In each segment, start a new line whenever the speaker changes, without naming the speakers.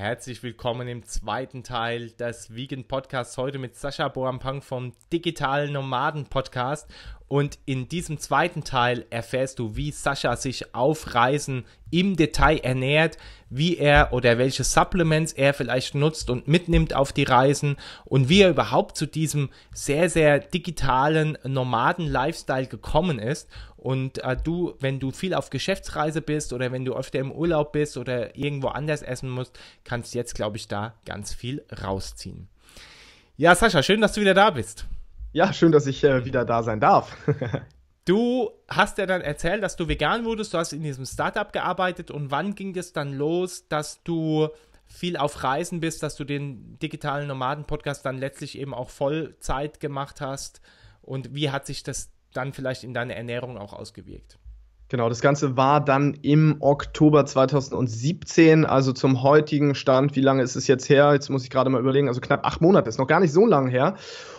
Herzlich willkommen im zweiten Teil des Vegan Podcasts heute mit Sascha Boampang vom Digital Nomaden Podcast. Und in diesem zweiten Teil erfährst du, wie Sascha sich auf Reisen im Detail ernährt, wie er oder welche Supplements er vielleicht nutzt und mitnimmt auf die Reisen und wie er überhaupt zu diesem sehr, sehr digitalen Nomaden-Lifestyle gekommen ist. Und äh, du, wenn du viel auf Geschäftsreise bist oder wenn du öfter im Urlaub bist oder irgendwo anders essen musst, kannst jetzt, glaube ich, da ganz viel rausziehen.
Ja, Sascha, schön, dass du wieder da bist. Ja, schön, dass ich äh, wieder da sein darf. du
hast ja dann erzählt, dass du vegan wurdest, du hast in diesem Startup gearbeitet und wann ging es dann los, dass du viel auf Reisen bist, dass du den digitalen Nomaden-Podcast dann letztlich eben auch Vollzeit gemacht hast und wie hat sich das dann vielleicht in deine Ernährung auch ausgewirkt?
Genau, das Ganze war dann im Oktober 2017, also zum heutigen Stand. Wie lange ist es jetzt her? Jetzt muss ich gerade mal überlegen. Also knapp acht Monate ist noch gar nicht so lange her.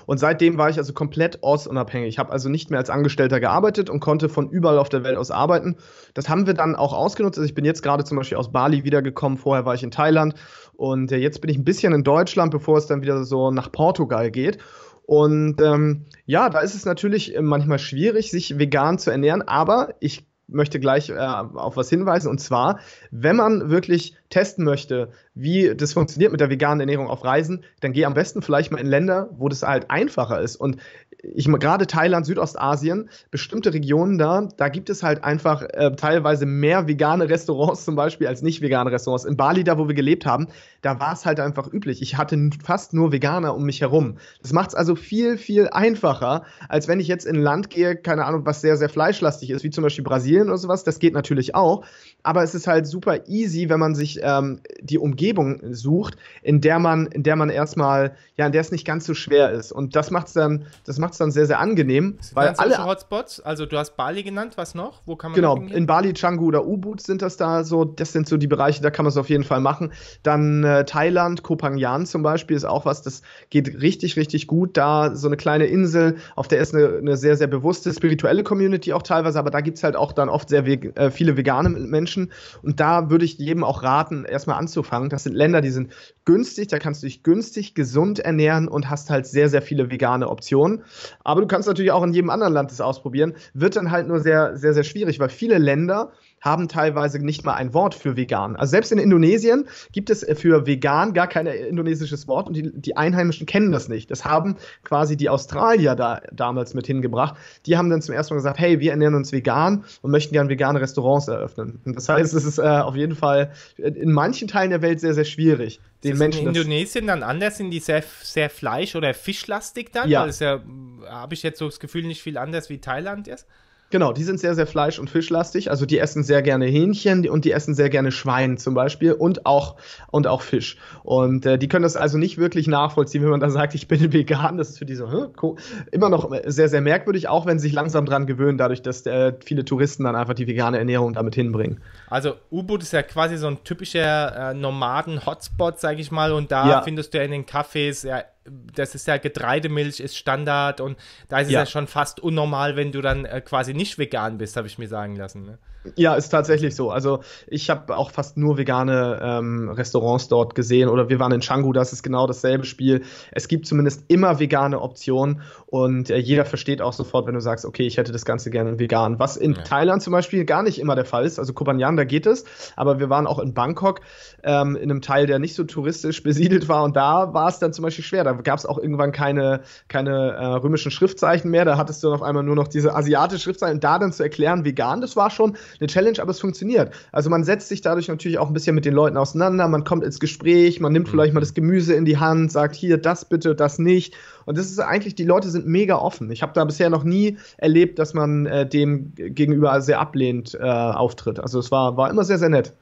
Und seitdem war ich also komplett ortsunabhängig. Ich habe also nicht mehr als Angestellter gearbeitet und konnte von überall auf der Welt aus arbeiten. Das haben wir dann auch ausgenutzt. Also ich bin jetzt gerade zum Beispiel aus Bali wiedergekommen. Vorher war ich in Thailand. Und äh, jetzt bin ich ein bisschen in Deutschland, bevor es dann wieder so nach Portugal geht. Und ähm, ja, da ist es natürlich äh, manchmal schwierig, sich vegan zu ernähren, aber ich möchte gleich äh, auf was hinweisen. Und zwar, wenn man wirklich testen möchte, wie das funktioniert mit der veganen Ernährung auf Reisen, dann geh am besten vielleicht mal in Länder, wo das halt einfacher ist. Und ich gerade Thailand, Südostasien, bestimmte Regionen da, da gibt es halt einfach äh, teilweise mehr vegane Restaurants zum Beispiel als nicht vegane Restaurants. In Bali, da wo wir gelebt haben, da war es halt einfach üblich. Ich hatte fast nur Veganer um mich herum. Das macht es also viel, viel einfacher, als wenn ich jetzt in ein Land gehe, keine Ahnung, was sehr, sehr fleischlastig ist, wie zum Beispiel Brasilien Seelen oder sowas, das geht natürlich auch aber es ist halt super easy, wenn man sich ähm, die Umgebung sucht, in der man, in der man erstmal, ja, in der es nicht ganz so schwer ist. Und das macht es dann, das macht's dann sehr, sehr angenehm. Das weil alle
Hotspots, also du hast Bali genannt, was noch? Wo kann man Genau, in
Bali, Canggu oder Ubud sind das da so, das sind so die Bereiche, da kann man es auf jeden Fall machen. Dann äh, Thailand, Koh Phangan zum Beispiel ist auch was, das geht richtig, richtig gut. Da so eine kleine Insel, auf der ist eine, eine sehr, sehr bewusste spirituelle Community auch teilweise, aber da gibt es halt auch dann oft sehr äh, viele vegane Menschen Menschen. Und da würde ich jedem auch raten, erstmal anzufangen. Das sind Länder, die sind günstig, da kannst du dich günstig, gesund ernähren und hast halt sehr, sehr viele vegane Optionen. Aber du kannst natürlich auch in jedem anderen Land das ausprobieren. Wird dann halt nur sehr, sehr, sehr schwierig, weil viele Länder, haben teilweise nicht mal ein Wort für vegan. Also selbst in Indonesien gibt es äh, für vegan gar kein äh, indonesisches Wort und die, die Einheimischen kennen das nicht. Das haben quasi die Australier da damals mit hingebracht. Die haben dann zum ersten Mal gesagt, hey, wir ernähren uns vegan und möchten gerne vegane Restaurants eröffnen. Und das heißt, es ist äh, auf jeden Fall äh, in manchen Teilen der Welt sehr, sehr schwierig. Den ist Menschen in
Indonesien dann anders? Sind die sehr, sehr fleisch- oder fischlastig dann? Ja. Weil ja, habe ich jetzt so das Gefühl, nicht viel anders wie Thailand jetzt?
Genau, die sind sehr, sehr fleisch- und fischlastig. Also die essen sehr gerne Hähnchen und die essen sehr gerne Schwein zum Beispiel und auch, und auch Fisch. Und äh, die können das also nicht wirklich nachvollziehen, wenn man da sagt, ich bin vegan. Das ist für die so hm, cool. immer noch sehr, sehr merkwürdig, auch wenn sie sich langsam dran gewöhnen, dadurch, dass äh, viele Touristen dann einfach die vegane Ernährung damit hinbringen.
Also U-Boot ist ja quasi so ein typischer äh, Nomaden-Hotspot, sage ich mal. Und da ja. findest du ja in den Cafés ja das ist ja Getreidemilch ist Standard und da ist ja. es ja schon fast unnormal, wenn du dann äh, quasi nicht vegan bist, habe ich mir sagen lassen. Ne?
Ja, ist tatsächlich so. Also ich habe auch fast nur vegane ähm, Restaurants dort gesehen oder wir waren in Changu, das ist genau dasselbe Spiel. Es gibt zumindest immer vegane Optionen und äh, jeder versteht auch sofort, wenn du sagst, okay, ich hätte das Ganze gerne vegan. Was in ja. Thailand zum Beispiel gar nicht immer der Fall ist. Also Kopanjan, da geht es, aber wir waren auch in Bangkok ähm, in einem Teil, der nicht so touristisch besiedelt war und da war es dann zum Beispiel schwer. Da gab es auch irgendwann keine, keine äh, römischen Schriftzeichen mehr. Da hattest du dann auf einmal nur noch diese asiatischen Schriftzeichen und da dann zu erklären, vegan, das war schon eine Challenge, aber es funktioniert. Also man setzt sich dadurch natürlich auch ein bisschen mit den Leuten auseinander, man kommt ins Gespräch, man nimmt mhm. vielleicht mal mhm. das Gemüse in die Hand, sagt hier das bitte, das nicht. Und das ist eigentlich, die Leute sind mega offen. Ich habe da bisher noch nie erlebt, dass man äh, dem gegenüber sehr ablehnend äh, auftritt. Also es war, war immer sehr, sehr nett.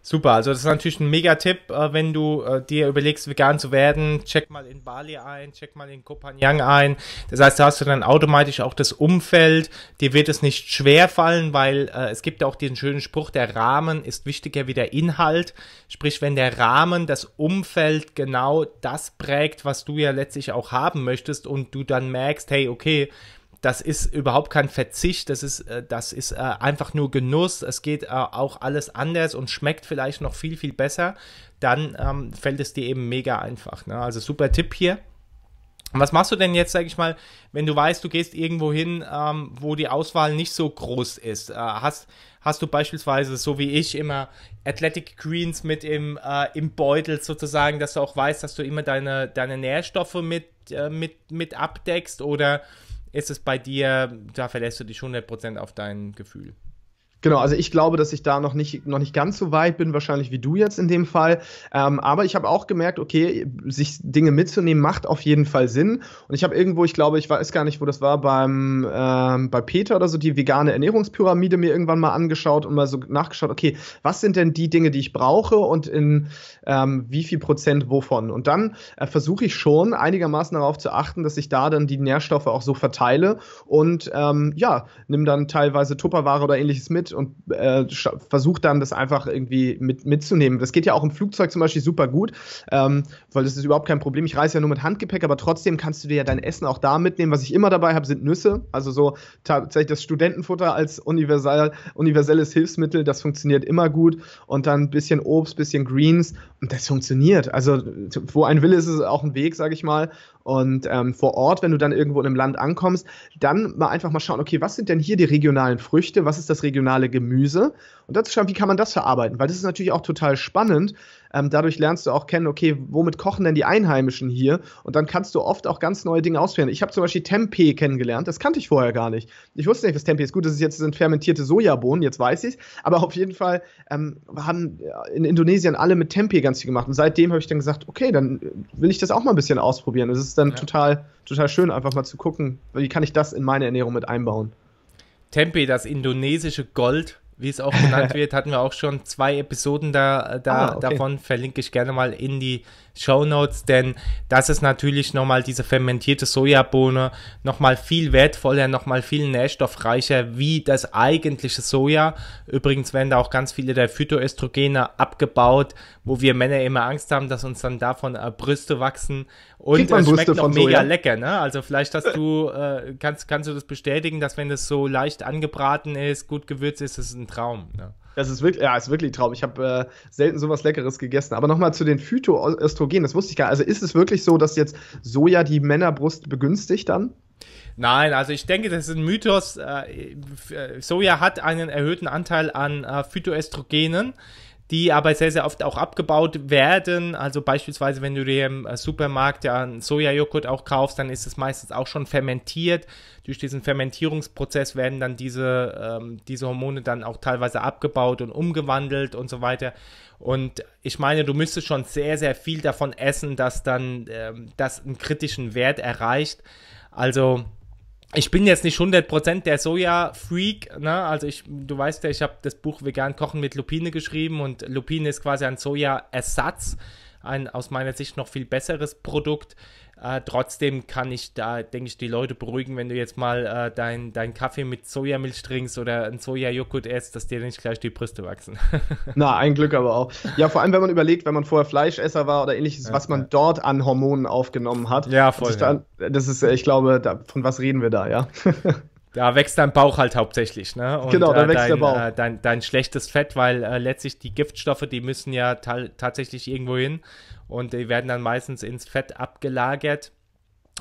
Super, also
das ist natürlich ein Mega-Tipp, äh, wenn du äh, dir überlegst, vegan zu werden. Check mal in Bali ein, check mal in Kopanjang ein. Das heißt, da hast du dann automatisch auch das Umfeld. Dir wird es nicht schwer fallen, weil äh, es gibt ja auch diesen schönen Spruch, der Rahmen ist wichtiger wie der Inhalt. Sprich, wenn der Rahmen, das Umfeld genau das prägt, was du ja letztlich auch haben möchtest und du dann merkst, hey, okay, das ist überhaupt kein Verzicht, das ist, äh, das ist äh, einfach nur Genuss, es geht äh, auch alles anders und schmeckt vielleicht noch viel, viel besser, dann ähm, fällt es dir eben mega einfach. Ne? Also super Tipp hier. Was machst du denn jetzt, sag ich mal, wenn du weißt, du gehst irgendwo hin, ähm, wo die Auswahl nicht so groß ist? Äh, hast, hast du beispielsweise, so wie ich, immer Athletic Greens mit im, äh, im Beutel sozusagen, dass du auch weißt, dass du immer deine, deine Nährstoffe mit, äh, mit, mit abdeckst oder ist es bei dir, da verlässt du dich 100% auf dein Gefühl.
Genau, also ich glaube, dass ich da noch nicht, noch nicht ganz so weit bin, wahrscheinlich wie du jetzt in dem Fall. Ähm, aber ich habe auch gemerkt, okay, sich Dinge mitzunehmen macht auf jeden Fall Sinn. Und ich habe irgendwo, ich glaube, ich weiß gar nicht, wo das war, beim, ähm, bei Peter oder so, die vegane Ernährungspyramide mir irgendwann mal angeschaut und mal so nachgeschaut, okay, was sind denn die Dinge, die ich brauche und in ähm, wie viel Prozent wovon? Und dann äh, versuche ich schon einigermaßen darauf zu achten, dass ich da dann die Nährstoffe auch so verteile und ähm, ja, nimm dann teilweise Tupperware oder ähnliches mit und äh, versucht dann das einfach irgendwie mit, mitzunehmen. Das geht ja auch im Flugzeug zum Beispiel super gut, ähm, weil das ist überhaupt kein Problem. Ich reise ja nur mit Handgepäck, aber trotzdem kannst du dir ja dein Essen auch da mitnehmen. Was ich immer dabei habe, sind Nüsse. Also so tatsächlich das Studentenfutter als universal, universelles Hilfsmittel, das funktioniert immer gut. Und dann ein bisschen Obst, bisschen Greens und das funktioniert. Also wo ein Wille ist, ist es auch ein Weg, sage ich mal. Und ähm, vor Ort, wenn du dann irgendwo in einem Land ankommst, dann mal einfach mal schauen, okay, was sind denn hier die regionalen Früchte, was ist das regionale Gemüse? Und dazu schauen, wie kann man das verarbeiten? Weil das ist natürlich auch total spannend, ähm, dadurch lernst du auch kennen, okay, womit kochen denn die Einheimischen hier? Und dann kannst du oft auch ganz neue Dinge ausprobieren. Ich habe zum Beispiel Tempeh kennengelernt, das kannte ich vorher gar nicht. Ich wusste nicht, was Tempeh ist. Gut, das ist jetzt sind fermentierte Sojabohnen, jetzt weiß ich Aber auf jeden Fall ähm, haben äh, in Indonesien alle mit Tempeh ganz viel gemacht. Und seitdem habe ich dann gesagt, okay, dann äh, will ich das auch mal ein bisschen ausprobieren. Es ist dann ja. total, total schön, einfach mal zu gucken, wie kann ich das in meine Ernährung mit einbauen. Tempeh,
das indonesische Gold wie es auch genannt wird, hatten wir auch schon zwei Episoden da, äh, da ah, okay. davon. Verlinke ich gerne mal in die Shownotes, denn das ist natürlich nochmal diese fermentierte Sojabohne nochmal viel wertvoller, nochmal viel nährstoffreicher wie das eigentliche Soja. Übrigens werden da auch ganz viele der Phytoöstrogene abgebaut, wo wir Männer immer Angst haben, dass uns dann davon äh, Brüste wachsen. Und es schmeckt noch mega Soja? lecker, ne? Also vielleicht hast du, äh, kannst, kannst du das bestätigen, dass wenn das so leicht angebraten
ist, gut gewürzt ist, ist es ein Traum. Ne? Das ist wirklich, ja, ist wirklich traurig. Ich habe äh, selten sowas Leckeres gegessen. Aber nochmal zu den Phytoöstrogenen, das wusste ich gar nicht. Also ist es wirklich so, dass jetzt Soja die Männerbrust begünstigt dann?
Nein, also ich denke, das ist ein Mythos. Äh, Soja hat einen erhöhten Anteil an äh, Phytoöstrogenen die aber sehr, sehr oft auch abgebaut werden. Also beispielsweise, wenn du dir im äh, Supermarkt ja einen Sojajoghurt auch kaufst, dann ist es meistens auch schon fermentiert. Durch diesen Fermentierungsprozess werden dann diese, ähm, diese Hormone dann auch teilweise abgebaut und umgewandelt und so weiter. Und ich meine, du müsstest schon sehr, sehr viel davon essen, dass dann ähm, das einen kritischen Wert erreicht. Also ich bin jetzt nicht 100% der Soja-Freak, ne? Also ich, du weißt ja, ich habe das Buch Vegan Kochen mit Lupine geschrieben und Lupine ist quasi ein Soja-Ersatz, ein aus meiner Sicht noch viel besseres Produkt. Äh, trotzdem kann ich da, denke ich, die Leute beruhigen, wenn du jetzt mal äh, deinen dein Kaffee mit Sojamilch trinkst oder einen Sojajoghurt esst, dass dir nicht gleich die Brüste wachsen.
Na, ein Glück aber auch. Ja, vor allem, wenn man überlegt, wenn man vorher Fleischesser war oder ähnliches, ja, was man ja. dort an Hormonen aufgenommen hat. Ja, voll. Ja. Da, das ist, äh, ich glaube, da, von was reden wir da, ja?
Da wächst dein Bauch halt hauptsächlich, ne? Und, genau, da äh, wächst dein, der Bauch. Äh, dein, dein, schlechtes Fett, weil äh, letztlich die Giftstoffe, die müssen ja tatsächlich irgendwo hin und die werden dann meistens ins Fett abgelagert.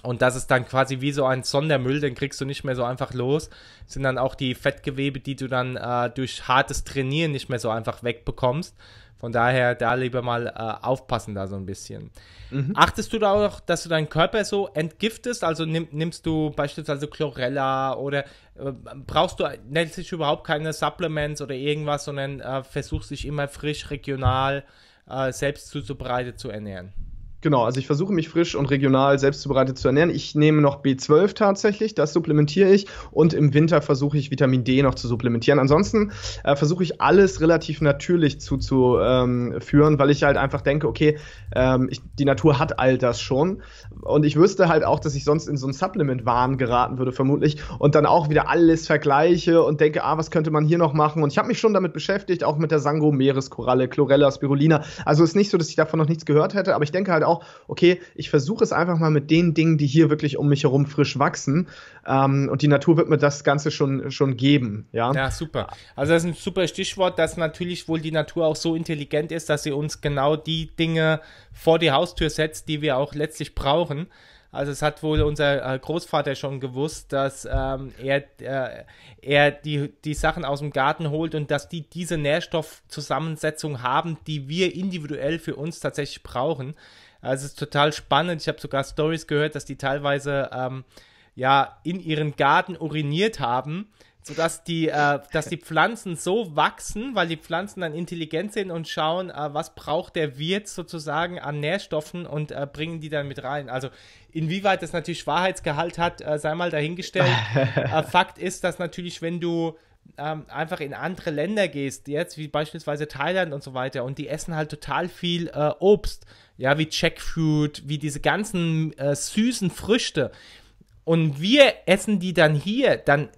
Und das ist dann quasi wie so ein Sondermüll, den kriegst du nicht mehr so einfach los. Sind dann auch die Fettgewebe, die du dann äh, durch hartes Trainieren nicht mehr so einfach wegbekommst. Von daher da lieber mal äh, aufpassen da so ein bisschen. Mhm. Achtest du da auch, dass du deinen Körper so entgiftest? Also nimm, nimmst du beispielsweise Chlorella oder äh, brauchst du nennst dich überhaupt keine Supplements oder irgendwas, sondern äh, versuchst dich immer frisch regional äh, selbst zuzubereitet zu ernähren.
Genau, also ich versuche mich frisch und regional selbstzubereitet zu ernähren. Ich nehme noch B12 tatsächlich, das supplementiere ich und im Winter versuche ich Vitamin D noch zu supplementieren. Ansonsten äh, versuche ich alles relativ natürlich zuzuführen, ähm, weil ich halt einfach denke, okay, ähm, ich, die Natur hat all das schon und ich wüsste halt auch, dass ich sonst in so einen Supplement-Wahn geraten würde vermutlich und dann auch wieder alles vergleiche und denke, ah, was könnte man hier noch machen? Und ich habe mich schon damit beschäftigt, auch mit der Sango, Meereskoralle, Chlorella, Spirulina. Also ist nicht so, dass ich davon noch nichts gehört hätte, aber ich denke halt auch, okay, ich versuche es einfach mal mit den Dingen, die hier wirklich um mich herum frisch wachsen. Ähm, und die Natur wird mir das Ganze schon, schon geben.
Ja? ja, super. Also das ist ein super Stichwort, dass natürlich wohl die Natur auch so intelligent ist, dass sie uns genau die Dinge vor die Haustür setzt, die wir auch letztlich brauchen. Also es hat wohl unser äh, Großvater schon gewusst, dass ähm, er, äh, er die, die Sachen aus dem Garten holt und dass die diese Nährstoffzusammensetzung haben, die wir individuell für uns tatsächlich brauchen es ist total spannend. Ich habe sogar Stories gehört, dass die teilweise ähm, ja in ihren Garten uriniert haben, sodass die, äh, dass die Pflanzen so wachsen, weil die Pflanzen dann intelligent sind und schauen, äh, was braucht der Wirt sozusagen an Nährstoffen und äh, bringen die dann mit rein. Also inwieweit das natürlich Wahrheitsgehalt hat, äh, sei mal dahingestellt. Äh, Fakt ist, dass natürlich, wenn du ähm, einfach in andere Länder gehst, jetzt wie beispielsweise Thailand und so weiter, und die essen halt total viel äh, Obst, ja, wie Jackfruit, wie diese ganzen äh, süßen Früchte. Und wir essen die dann hier, dann,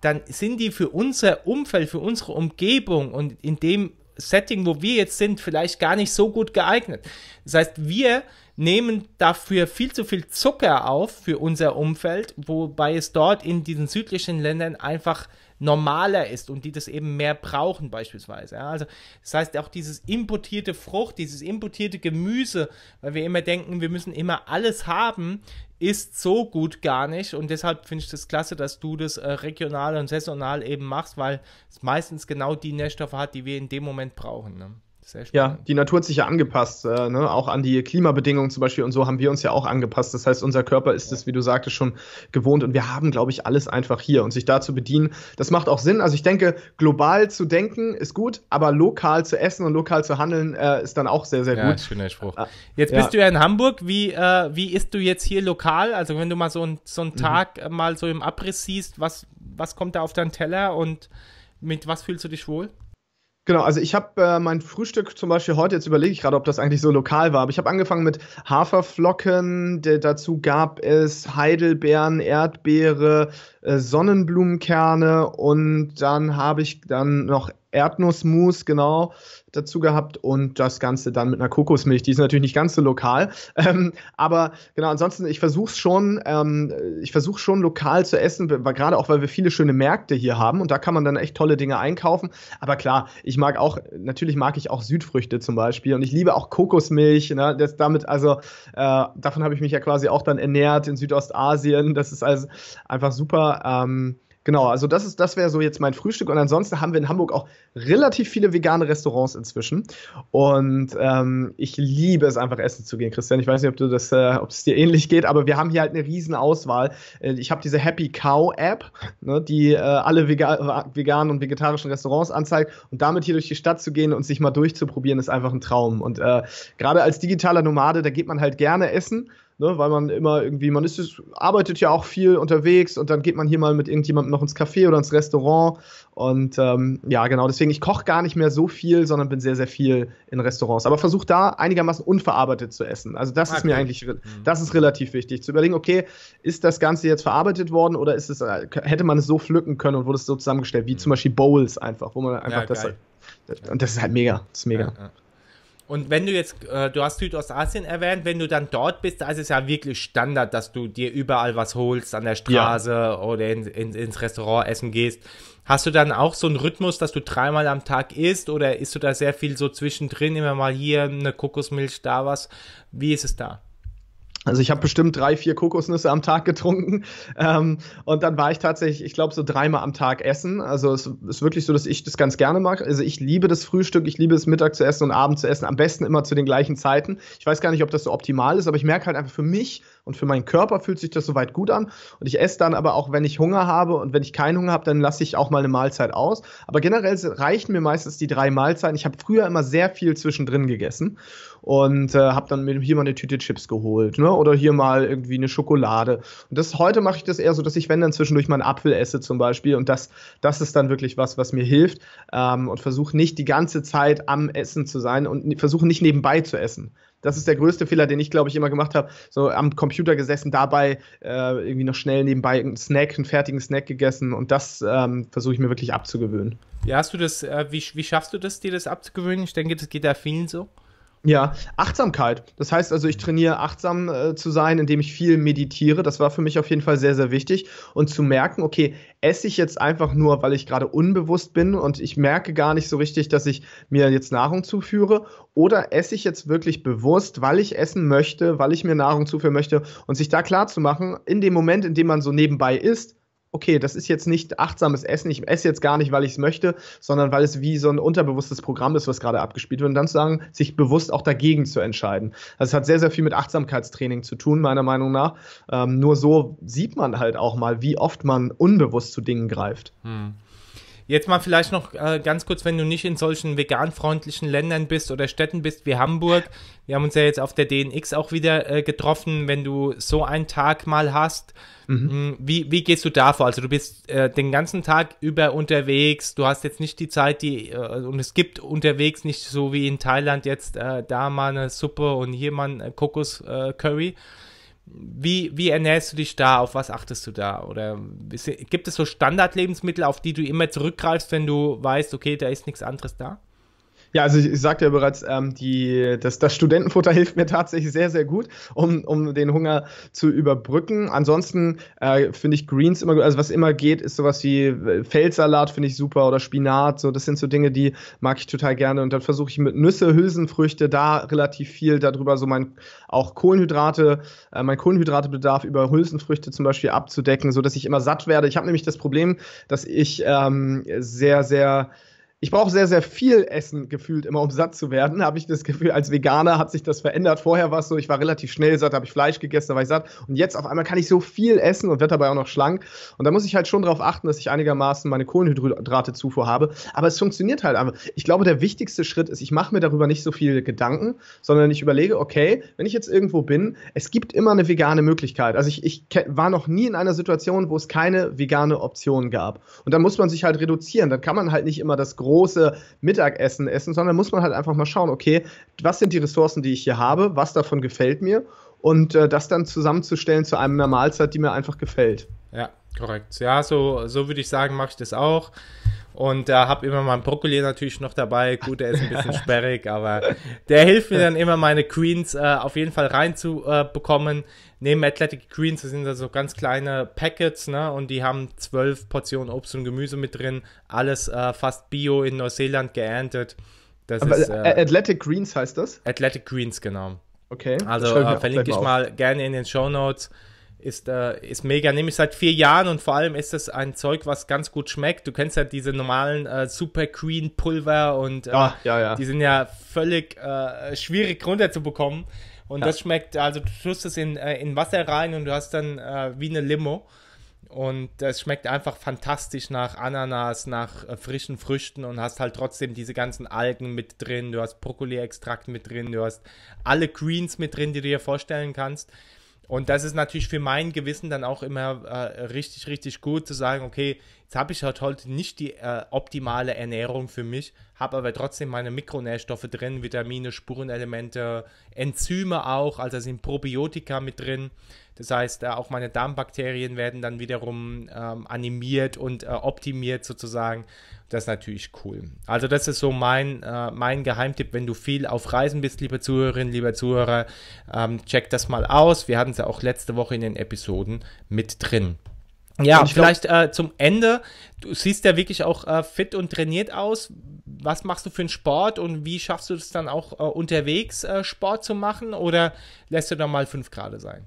dann sind die für unser Umfeld, für unsere Umgebung und in dem Setting, wo wir jetzt sind, vielleicht gar nicht so gut geeignet. Das heißt, wir nehmen dafür viel zu viel Zucker auf für unser Umfeld, wobei es dort in diesen südlichen Ländern einfach normaler ist und die das eben mehr brauchen beispielsweise. Ja, also das heißt auch dieses importierte Frucht, dieses importierte Gemüse, weil wir immer denken, wir müssen immer alles haben, ist so gut gar nicht und deshalb finde ich das klasse, dass du das äh, regional und saisonal eben machst, weil es meistens genau die Nährstoffe hat, die wir in dem Moment brauchen. Ne? ja,
die Natur hat sich ja angepasst, äh, ne? auch an die Klimabedingungen zum Beispiel und so haben wir uns ja auch angepasst. Das heißt, unser Körper ist es, wie du sagtest, schon gewohnt und wir haben, glaube ich, alles einfach hier und sich da zu bedienen, das macht auch Sinn. Also ich denke, global zu denken ist gut, aber lokal zu essen und lokal zu handeln äh, ist dann auch sehr, sehr gut. ja, gut. Schöner Spruch. Ah, jetzt ja. bist du
ja in Hamburg. Wie, äh, wie isst du jetzt hier lokal? Also wenn du mal so, ein, so einen mhm. Tag mhm. mal so im Abriss siehst, was, was kommt da auf deinen Teller und mit was fühlst du dich wohl?
Genau, also ich habe äh, mein Frühstück zum Beispiel heute, jetzt überlege ich gerade, ob das eigentlich so lokal war, aber ich habe angefangen mit Haferflocken, der, dazu gab es Heidelbeeren, Erdbeere, äh, Sonnenblumenkerne und dann habe ich dann noch Erdnussmus, genau, dazu gehabt und das Ganze dann mit einer Kokosmilch. Die ist natürlich nicht ganz so lokal, ähm, aber genau, ansonsten, ich versuche es schon, ähm, ich versuche schon lokal zu essen, gerade auch, weil wir viele schöne Märkte hier haben und da kann man dann echt tolle Dinge einkaufen. Aber klar, ich mag auch, natürlich mag ich auch Südfrüchte zum Beispiel und ich liebe auch Kokosmilch. Ne? Das damit, also äh, davon habe ich mich ja quasi auch dann ernährt in Südostasien. Das ist also einfach super. Ähm, Genau, also das ist, das wäre so jetzt mein Frühstück. Und ansonsten haben wir in Hamburg auch relativ viele vegane Restaurants inzwischen. Und ähm, ich liebe es einfach essen zu gehen, Christian. Ich weiß nicht, ob du das, äh, ob es dir ähnlich geht, aber wir haben hier halt eine riesen Auswahl. Äh, ich habe diese Happy Cow App, ne, die äh, alle Vega äh, veganen und vegetarischen Restaurants anzeigt. Und damit hier durch die Stadt zu gehen und sich mal durchzuprobieren, ist einfach ein Traum. Und äh, gerade als digitaler Nomade, da geht man halt gerne essen ne, weil man immer irgendwie, man ist, arbeitet ja auch viel unterwegs und dann geht man hier mal mit irgendjemandem noch ins Café oder ins Restaurant. Und ähm, ja, genau, deswegen, ich koche gar nicht mehr so viel, sondern bin sehr, sehr viel in Restaurants. Aber versuche da einigermaßen unverarbeitet zu essen. Also das okay. Ah, ist mir eigentlich, mhm. das ist relativ wichtig, zu überlegen, okay, ist das Ganze jetzt verarbeitet worden oder ist es, äh, hätte man es so pflücken können und wurde es so zusammengestellt, wie mhm. zum Beispiel Bowls einfach, wo man einfach ja, halt, das. Und das ist halt mega, das ist mega. Ja, ja.
Und wenn du jetzt, äh, du hast Südostasien erwähnt, wenn du dann dort bist, da ist es ja wirklich Standard, dass du dir überall was holst an der Straße ja. oder in, in, ins Restaurant essen gehst. Hast du dann auch so einen Rhythmus, dass du dreimal am Tag isst oder isst du da sehr viel so zwischendrin, immer mal hier
eine Kokosmilch, da was? Wie ist es da? Also ich habe bestimmt drei, vier Kokosnüsse am Tag getrunken. Ähm, und dann war ich tatsächlich, ich glaube, so dreimal am Tag essen. Also es ist wirklich so, dass ich das ganz gerne mache. Also ich liebe das Frühstück, ich liebe es Mittag zu essen und Abend zu essen. Am besten immer zu den gleichen Zeiten. Ich weiß gar nicht, ob das so optimal ist, aber ich merke halt einfach für mich, und für meinen Körper fühlt sich das soweit gut an. Und ich esse dann aber auch, wenn ich Hunger habe und wenn ich keinen Hunger habe, dann lasse ich auch mal eine Mahlzeit aus. Aber generell reichen mir meistens die drei Mahlzeiten. Ich habe früher immer sehr viel zwischendrin gegessen und äh, habe dann mit, hier mal eine Tüte Chips geholt ne? oder hier mal irgendwie eine Schokolade. Und das heute mache ich das eher so, dass ich, wenn dann zwischendurch mal einen Apfel esse zum Beispiel und das, das ist dann wirklich was, was mir hilft ähm, und versuche nicht die ganze Zeit am Essen zu sein und versuche nicht nebenbei zu essen. Das ist der größte Fehler, den ich, glaube ich, immer gemacht habe. So am Computer gesessen, dabei äh, irgendwie noch schnell nebenbei einen Snack, einen fertigen Snack gegessen und das ähm, versuche ich mir wirklich abzugewöhnen.
Ja, hast du das, äh, wie, wie schaffst du das, dir das abzugewöhnen? Ich denke, das geht da vielen so.
Ja, Achtsamkeit. Das heißt also, ich trainiere achtsam äh, zu sein, indem ich viel meditiere. Das war für mich auf jeden Fall sehr, sehr wichtig. Und zu merken, okay, esse ich jetzt einfach nur, weil ich gerade unbewusst bin und ich merke gar nicht so richtig, dass ich mir jetzt Nahrung zuführe. Oder esse ich jetzt wirklich bewusst, weil ich essen möchte, weil ich mir Nahrung zuführen möchte. Und sich da klar zu machen, in dem Moment, in dem man so nebenbei isst, okay, das ist jetzt nicht achtsames Essen, ich esse jetzt gar nicht, weil ich es möchte, sondern weil es wie so ein unterbewusstes Programm ist, was gerade abgespielt wird. Und dann zu sagen, sich bewusst auch dagegen zu entscheiden. Das hat sehr, sehr viel mit Achtsamkeitstraining zu tun, meiner Meinung nach. Ähm, nur so sieht man halt auch mal, wie oft man unbewusst zu Dingen greift.
Hm. Jetzt mal vielleicht noch äh, ganz kurz, wenn du nicht in solchen veganfreundlichen Ländern bist oder Städten bist wie Hamburg. Wir haben uns ja jetzt auf der DNX auch wieder äh, getroffen. Wenn du so einen Tag mal hast, mhm. Hm, wie, wie gehst du davor? Also du bist äh, den ganzen Tag über unterwegs. Du hast jetzt nicht die Zeit, die äh, und es gibt unterwegs nicht so wie in Thailand jetzt äh, da mal eine Suppe und hier mal ein äh, Kokoscurry. Wie, wie ernährst du dich da? Auf was achtest du da? Oder gibt es so Standardlebensmittel, auf die du immer zurückgreifst, wenn du weißt, okay, da ist nichts anderes da?
Ja, also ich, ich sagte ja bereits, ähm, die, das, das Studentenfutter hilft mir tatsächlich sehr, sehr gut, um, um den Hunger zu überbrücken. Ansonsten äh, finde ich Greens immer gut. Also was immer geht, ist sowas wie äh, Feldsalat finde ich super oder Spinat. So, das sind so Dinge, die mag ich total gerne. Und dann versuche ich mit Nüsse, Hülsenfrüchte da relativ viel darüber so mein auch Kohlenhydrate, äh, mein Kohlenhydratebedarf über Hülsenfrüchte zum Beispiel abzudecken, so dass ich immer satt werde. Ich habe nämlich das Problem, dass ich ähm, sehr, sehr ich brauche sehr, sehr viel Essen gefühlt immer, um satt zu werden. Habe ich das Gefühl, als Veganer hat sich das verändert. Vorher war es so, ich war relativ schnell satt, habe ich Fleisch gegessen, da war ich satt. Und jetzt auf einmal kann ich so viel essen und werde dabei auch noch schlank. Und da muss ich halt schon darauf achten, dass ich einigermaßen meine Kohlenhydratezufuhr habe. Aber es funktioniert halt einfach. Ich glaube, der wichtigste Schritt ist, ich mache mir darüber nicht so viel Gedanken, sondern ich überlege, okay, wenn ich jetzt irgendwo bin, es gibt immer eine vegane Möglichkeit. Also ich, ich war noch nie in einer Situation, wo es keine vegane Option gab. Und dann muss man sich halt reduzieren. Dann kann man halt nicht immer das große große Mittagessen essen, sondern muss man halt einfach mal schauen, okay, was sind die Ressourcen, die ich hier habe, was davon gefällt mir und äh, das dann zusammenzustellen zu einer Mahlzeit, die mir einfach gefällt.
Ja, Korrekt. Ja, so, so würde ich sagen, mache ich das auch. Und da äh, habe immer mein Brokkoli natürlich noch dabei. Gut, der ist ein bisschen sperrig, aber der hilft mir dann immer, meine Greens äh, auf jeden Fall reinzubekommen. Äh, Neben Athletic Greens sind da so ganz kleine Packets, ne? Und die haben zwölf Portionen Obst und Gemüse mit drin. Alles äh, fast bio in Neuseeland geerntet. Das aber ist, äh, äh,
Athletic Greens heißt das? Athletic Greens, genau. Okay. Also ich verlinke ich
mal gerne in den Show Notes ist, äh, ist mega. Nämlich seit vier Jahren und vor allem ist es ein Zeug, was ganz gut schmeckt. Du kennst ja diese normalen äh, Super Green Pulver und äh, ja, ah, ja, ja. die sind ja völlig äh, schwierig runterzubekommen. Und das schmeckt, also du tust es in, äh, in Wasser rein und du hast dann äh, wie eine Limo. Und es schmeckt einfach fantastisch nach Ananas, nach frischen Früchten und hast halt trotzdem diese ganzen Algen mit drin. Du hast Brokkoli-Extrakt mit drin, du hast alle Greens mit drin, die du dir vorstellen kannst. Und das ist natürlich für mein Gewissen dann auch immer äh, richtig, richtig gut zu sagen, okay, Jetzt habe ich halt heute halt nicht die äh, optimale Ernährung für mich, habe aber trotzdem meine Mikronährstoffe drin, Vitamine, Spurenelemente, Enzyme auch, also sind Probiotika mit drin. Das heißt, äh, auch meine Darmbakterien werden dann wiederum ähm, animiert und äh, optimiert sozusagen. Das ist natürlich cool. Also das ist so mein, äh, mein Geheimtipp, wenn du viel auf Reisen bist, liebe Zuhörerinnen, lieber Zuhörer, ähm, check das mal aus. Wir hatten es ja auch letzte Woche in den Episoden mit drin. Ja, vielleicht äh, zum Ende. Du siehst ja wirklich auch äh, fit und trainiert aus. Was machst du für einen Sport und wie schaffst du es dann auch äh, unterwegs, äh, Sport zu machen? Oder lässt du da mal fünf Grad sein?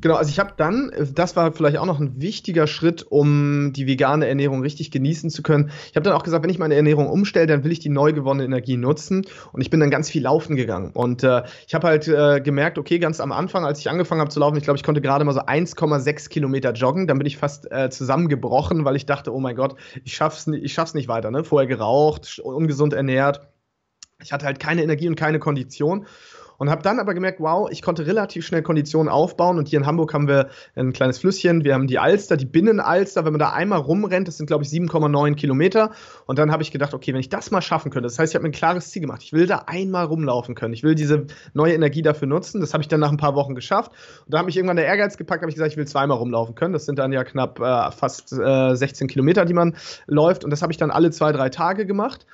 Genau, also ich habe dann, das war vielleicht auch noch ein wichtiger Schritt, um die vegane Ernährung richtig genießen zu können. Ich habe dann auch gesagt, wenn ich meine Ernährung umstelle, dann will ich die neu gewonnene Energie nutzen. Und ich bin dann ganz viel laufen gegangen. Und äh, ich habe halt äh, gemerkt, okay, ganz am Anfang, als ich angefangen habe zu laufen, ich glaube, ich konnte gerade mal so 1,6 Kilometer joggen. Dann bin ich fast äh, zusammengebrochen, weil ich dachte, oh mein Gott, ich schaff's, ich schaff's nicht weiter. Ne? Vorher geraucht, ungesund ernährt. Ich hatte halt keine Energie und keine Kondition. Und habe dann aber gemerkt, wow, ich konnte relativ schnell Konditionen aufbauen. Und hier in Hamburg haben wir ein kleines Flüsschen, wir haben die Alster, die Binnenalster. Wenn man da einmal rumrennt, das sind, glaube ich, 7,9 Kilometer. Und dann habe ich gedacht, okay, wenn ich das mal schaffen könnte, das heißt, ich habe mir ein klares Ziel gemacht. Ich will da einmal rumlaufen können. Ich will diese neue Energie dafür nutzen. Das habe ich dann nach ein paar Wochen geschafft. Und da habe ich irgendwann der Ehrgeiz gepackt, habe ich gesagt, ich will zweimal rumlaufen können. Das sind dann ja knapp äh, fast äh, 16 Kilometer, die man läuft. Und das habe ich dann alle zwei, drei Tage gemacht.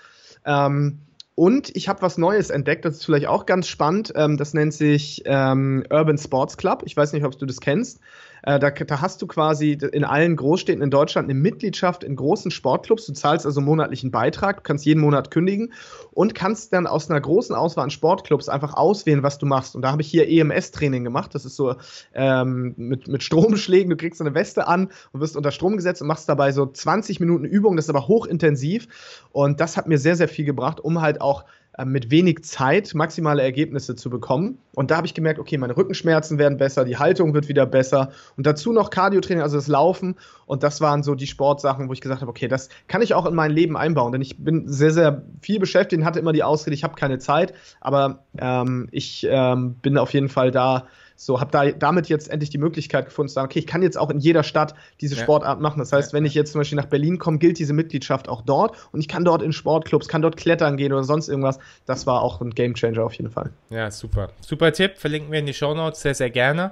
Ähm, und ich habe was Neues entdeckt, das ist vielleicht auch ganz spannend. Ähm, das nennt sich ähm, Urban Sports Club. Ich weiß nicht, ob du das kennst. Äh, da, da, hast du quasi in allen Großstädten in Deutschland eine Mitgliedschaft in großen Sportclubs. Du zahlst also monatlichen Beitrag, kannst jeden Monat kündigen und kannst dann aus einer großen Auswahl an Sportclubs einfach auswählen, was du machst. Und da habe ich hier EMS-Training gemacht. Das ist so ähm, mit, mit Stromschlägen. Du kriegst eine Weste an und wirst unter Strom gesetzt und machst dabei so 20 Minuten Übung. Das ist aber hochintensiv. Und das hat mir sehr, sehr viel gebracht, um halt auch äh, mit wenig Zeit maximale Ergebnisse zu bekommen. Und da habe ich gemerkt, okay, meine Rückenschmerzen werden besser, die Haltung wird wieder besser und dazu noch Cardiotraining, also das Laufen. Und das waren so die Sportsachen, wo ich gesagt habe, okay, das kann ich auch in mein Leben einbauen, denn ich bin sehr, sehr viel beschäftigt und hatte immer die Ausrede, ich habe keine Zeit. Aber ähm, ich ähm, bin auf jeden Fall da so, habe da damit jetzt endlich die Möglichkeit gefunden zu sagen, okay, ich kann jetzt auch in jeder Stadt diese ja. Sportart machen. Das heißt, wenn ich jetzt zum Beispiel nach Berlin komme, gilt diese Mitgliedschaft auch dort und ich kann dort in Sportclubs, kann dort klettern gehen oder sonst irgendwas. Das war auch ein Game Changer auf jeden Fall.
Ja, super. Super Tipp, verlinken wir in die Show Notes sehr, sehr gerne.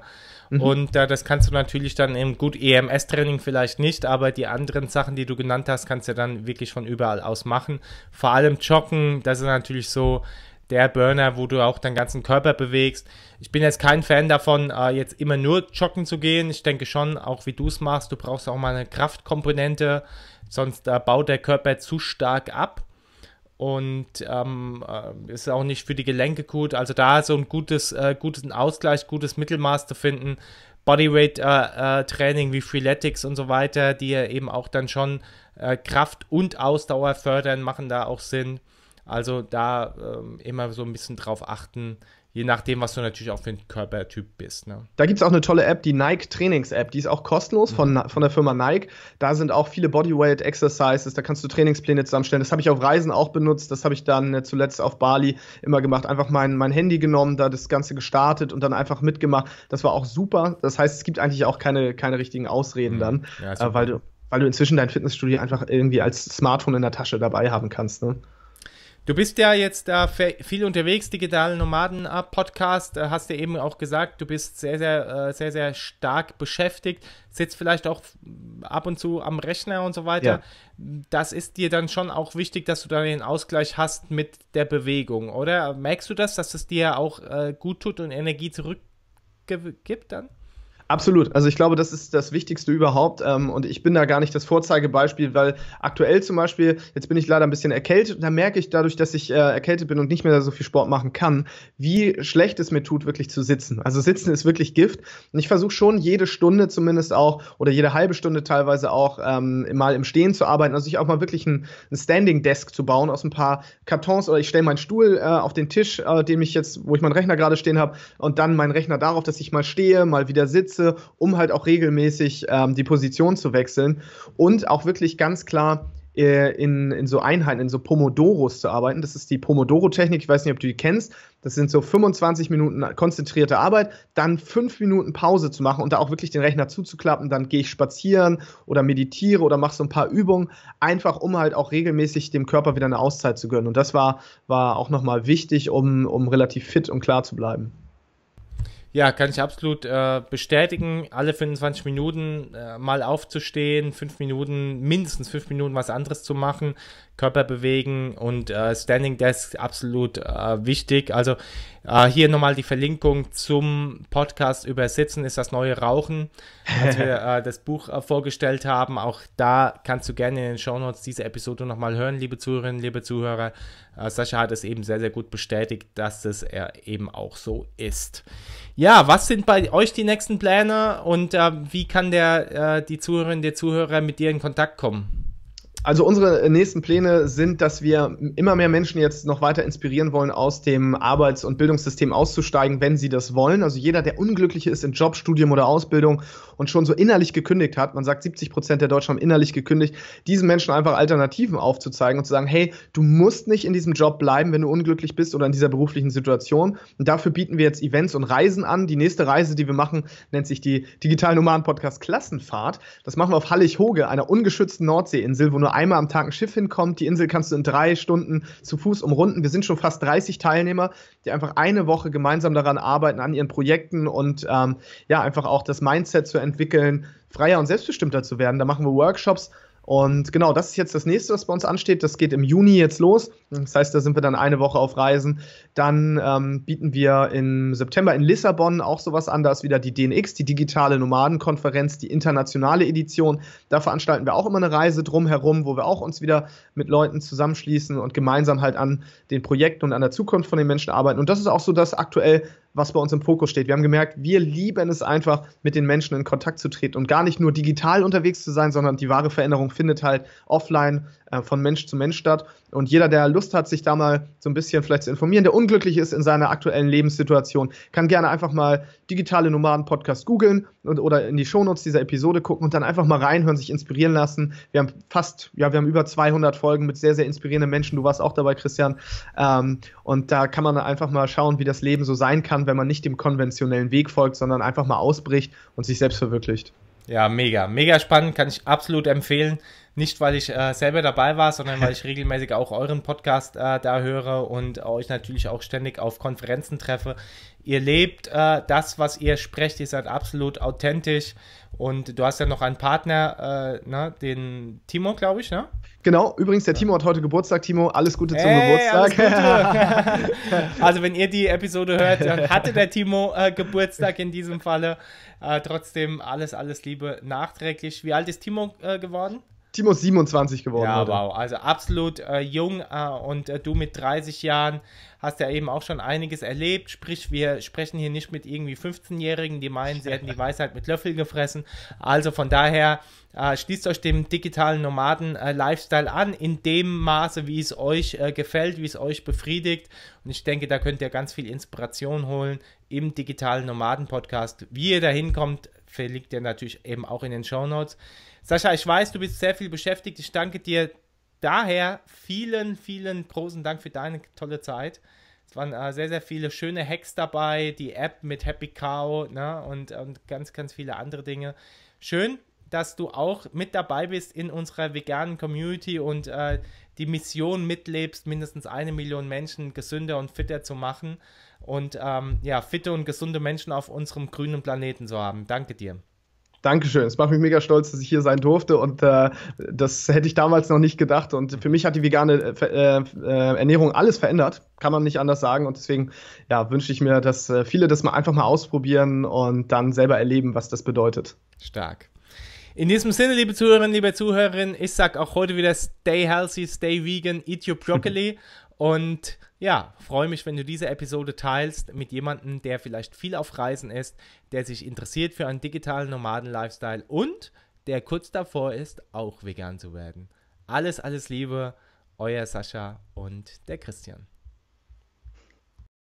Mhm. Und äh, das kannst du natürlich dann eben gut EMS-Training vielleicht nicht, aber die anderen Sachen, die du genannt hast, kannst du dann wirklich von überall aus machen. Vor allem Joggen, das ist natürlich so der Burner, wo du auch deinen ganzen Körper bewegst. Ich bin jetzt kein Fan davon, äh, jetzt immer nur joggen zu gehen. Ich denke schon, auch wie du es machst, du brauchst auch mal eine Kraftkomponente, sonst äh, baut der Körper zu stark ab und ähm, äh, ist auch nicht für die Gelenke gut. Also da so ein gutes, äh, guten Ausgleich, gutes Mittelmaß zu finden. Bodyweight-Training äh, äh, wie Freeletics und so weiter, die eben auch dann schon Kraft und Ausdauer fördern, machen da auch Sinn. Also da ähm, immer so ein bisschen drauf achten, je nachdem, was du natürlich auch für ein Körpertyp bist. Ne?
Da gibt es auch eine tolle App, die Nike Trainings App. Die ist auch kostenlos mhm. von, der Firma Nike. Da sind auch viele Bodyweight Exercises, da kannst du Trainingspläne zusammenstellen. Das habe ich auf Reisen auch benutzt. Das habe ich dann äh, zuletzt auf Bali immer gemacht. Einfach mein, mein Handy genommen, da das Ganze gestartet und dann einfach mitgemacht. Das war auch super. Das heißt, es gibt eigentlich auch keine, keine richtigen Ausreden mhm. dann, ja, äh, weil, du, weil du inzwischen dein Fitnessstudio einfach irgendwie als Smartphone in der Tasche dabei haben kannst. Ne?
Du bist ja jetzt da viel unterwegs, digitale Nomaden Podcast. Äh, hast ja eben auch gesagt, du bist sehr, sehr, äh, sehr, sehr stark beschäftigt, sitzt vielleicht auch ab und zu am Rechner und so weiter. Ja. Das ist dir dann schon auch wichtig, dass du dann den Ausgleich hast mit der Bewegung, oder? Merkst du das, dass es dir auch äh, gut tut und Energie zurückgibt dann?
Absolut. Also ich glaube, das ist das Wichtigste überhaupt. Ähm, und ich bin da gar nicht das Vorzeigebeispiel, weil aktuell zum Beispiel, jetzt bin ich leider ein bisschen erkältet da merke ich dadurch, dass ich äh, erkältet bin und nicht mehr so viel Sport machen kann, wie schlecht es mir tut, wirklich zu sitzen. Also sitzen ist wirklich Gift. Und ich versuche schon jede Stunde zumindest auch oder jede halbe Stunde teilweise auch ähm, mal im Stehen zu arbeiten. Also ich auch mal wirklich ein, ein Standing Desk zu bauen aus ein paar Kartons oder ich stelle meinen Stuhl äh, auf den Tisch, äh, dem ich jetzt, wo ich meinen Rechner gerade stehen habe, und dann meinen Rechner darauf, dass ich mal stehe, mal wieder sitze Spitze, um halt auch regelmäßig ähm, die Position zu wechseln und auch wirklich ganz klar äh, in, in so Einheiten, in so Pomodoros zu arbeiten. Das ist die Pomodoro-Technik, ich weiß nicht, ob du die kennst. Das sind so 25 Minuten konzentrierte Arbeit, dann 5 Minuten Pause zu machen und da auch wirklich den Rechner zuzuklappen. Dann gehe ich spazieren oder meditiere oder mache so ein paar Übungen, einfach um halt auch regelmäßig dem Körper wieder eine Auszeit zu gönnen. Und das war, war auch nochmal wichtig, um, um relativ fit und klar zu bleiben.
Ja, kann ich absolut äh, bestätigen. Alle 25 Minuten äh, mal aufzustehen, fünf Minuten, mindestens fünf Minuten was anderes zu machen, Körper bewegen und äh, Standing Desk absolut äh, wichtig. Also äh, hier nochmal die Verlinkung zum Podcast über Sitzen ist das neue Rauchen, als wir äh, das Buch vorgestellt haben. Auch da kannst du gerne in den Show Notes diese Episode nochmal hören, liebe Zuhörerinnen, liebe Zuhörer. Äh, Sascha hat es eben sehr, sehr gut bestätigt, dass es eben auch so ist. Ja, was sind bei euch die nächsten Pläne und äh, wie kann der, äh, die Zuhörerin, der Zuhörer mit dir in Kontakt kommen?
Also unsere nächsten Pläne sind, dass wir immer mehr Menschen jetzt noch weiter inspirieren wollen, aus dem Arbeits- und Bildungssystem auszusteigen, wenn sie das wollen. Also jeder, der unglücklich ist in Job, Studium oder Ausbildung und schon so innerlich gekündigt hat, man sagt 70 Prozent der Deutschen haben innerlich gekündigt, diesen Menschen einfach Alternativen aufzuzeigen und zu sagen, hey, du musst nicht in diesem Job bleiben, wenn du unglücklich bist oder in dieser beruflichen Situation. Und dafür bieten wir jetzt Events und Reisen an. Die nächste Reise, die wir machen, nennt sich die Digital Nomaden Podcast Klassenfahrt. Das machen wir auf Hallig-Hoge, einer ungeschützten Nordseeinsel, wo nur einmal am Tag ein Schiff hinkommt. Die Insel kannst du in drei Stunden zu Fuß umrunden. Wir sind schon fast 30 Teilnehmer, die einfach eine Woche gemeinsam daran arbeiten, an ihren Projekten und ähm, ja, einfach auch das Mindset zu entwickeln, freier und selbstbestimmter zu werden. Da machen wir Workshops, und genau, das ist jetzt das nächste, was bei uns ansteht. Das geht im Juni jetzt los. Das heißt, da sind wir dann eine Woche auf Reisen. Dann ähm, bieten wir im September in Lissabon auch sowas an. Da ist wieder die DNX, die digitale Nomadenkonferenz, die internationale Edition. Da veranstalten wir auch immer eine Reise drumherum, wo wir auch uns wieder mit Leuten zusammenschließen und gemeinsam halt an den Projekten und an der Zukunft von den Menschen arbeiten. Und das ist auch so das aktuell was bei uns im Fokus steht. Wir haben gemerkt, wir lieben es einfach, mit den Menschen in Kontakt zu treten und gar nicht nur digital unterwegs zu sein, sondern die wahre Veränderung findet halt offline äh, von Mensch zu Mensch statt. Und jeder, der Lust hat, sich da mal so ein bisschen vielleicht zu informieren, der unglücklich ist in seiner aktuellen Lebenssituation, kann gerne einfach mal digitale Nomaden-Podcast googeln oder in die Shownotes dieser Episode gucken und dann einfach mal reinhören, sich inspirieren lassen. Wir haben fast, ja, wir haben über 200 Folgen mit sehr, sehr inspirierenden Menschen. Du warst auch dabei, Christian. Ähm, und da kann man einfach mal schauen, wie das Leben so sein kann, wenn man nicht dem konventionellen Weg folgt, sondern einfach mal ausbricht und sich selbst verwirklicht.
Ja, mega, mega spannend, kann ich absolut empfehlen. Nicht, weil ich äh, selber dabei war, sondern weil ich regelmäßig auch euren Podcast äh, da höre und euch natürlich auch ständig auf Konferenzen treffe. Ihr lebt äh, das, was ihr sprecht, ihr seid absolut authentisch. Und du hast ja noch einen Partner, äh, ne, den Timo, glaube ich, ne?
Genau, übrigens, der Timo hat heute Geburtstag. Timo, alles Gute zum hey, Geburtstag. Gute.
also, wenn ihr die Episode hört, dann hatte der Timo äh, Geburtstag in diesem Falle. Äh, trotzdem alles, alles Liebe nachträglich. Wie alt ist Timo äh, geworden?
Timo ist 27 geworden. Ja, heute. wow.
Also absolut äh, jung äh, und äh, du mit 30 Jahren hast ja eben auch schon einiges erlebt. Sprich, wir sprechen hier nicht mit irgendwie 15-Jährigen, die meinen, sie hätten die Weisheit mit Löffeln gefressen. Also von daher äh, schließt euch dem digitalen Nomaden-Lifestyle an, in dem Maße, wie es euch äh, gefällt, wie es euch befriedigt. Und ich denke, da könnt ihr ganz viel Inspiration holen im digitalen Nomaden-Podcast. Wie ihr da hinkommt, verlinkt ihr natürlich eben auch in den Show Notes. Sascha, ich weiß, du bist sehr viel beschäftigt. Ich danke dir daher vielen, vielen großen Dank für deine tolle Zeit. Es waren äh, sehr, sehr viele schöne Hacks dabei, die App mit Happy Cow ne? und, und ganz, ganz viele andere Dinge. Schön, dass du auch mit dabei bist in unserer veganen Community und äh, die Mission mitlebst, mindestens eine Million Menschen gesünder und fitter zu machen und ähm, ja, fitte und gesunde Menschen auf unserem grünen Planeten zu haben. Danke dir.
Dankeschön. Es macht mich mega stolz, dass ich hier sein durfte und äh, das hätte ich damals noch nicht gedacht. Und für mich hat die vegane äh, äh, äh, Ernährung alles verändert, kann man nicht anders sagen. Und deswegen ja, wünsche ich mir, dass äh, viele das mal einfach mal ausprobieren und dann selber erleben, was das bedeutet.
Stark. In diesem Sinne, liebe Zuhörerinnen, liebe Zuhörerinnen, ich sage auch heute wieder Stay healthy, stay vegan, eat your broccoli Und ja, freue mich, wenn du diese Episode teilst mit jemandem, der vielleicht viel auf Reisen ist, der sich interessiert für einen digitalen Nomaden-Lifestyle und der kurz davor ist, auch vegan zu werden. Alles, alles Liebe, euer Sascha und der Christian.